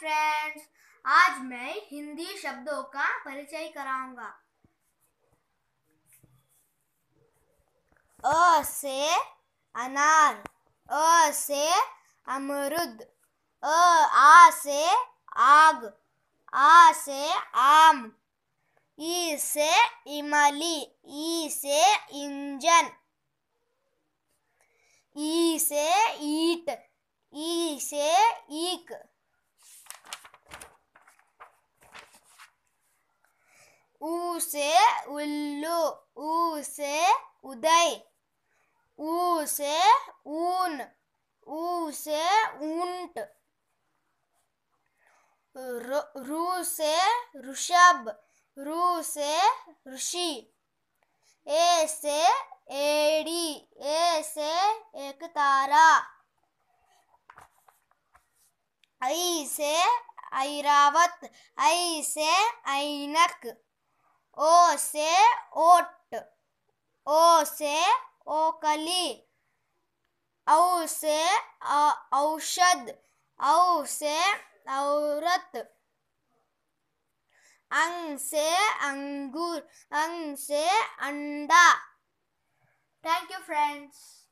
friends आज मैं हिंदी शब्दों का परिचय कराऊंगा अ से अनार अ से अमरुद अ आ से आग आ से आम ई से इमली ई से इंजन ई से ईट ई से ईक से उल्लू ऊ से उदय ऊ से ऊन ऊ से ऊंट रू से ऋषभ रू से ऋषि ए से एड़ी ए से एक तारा ऐ से ऐरावत ऐ से ऐनक ओ से ओट ओ से ओकली औ से औषध औ से औरत अंग से अंगूर अंग से अंडा थैंक यू फ्रेंड्स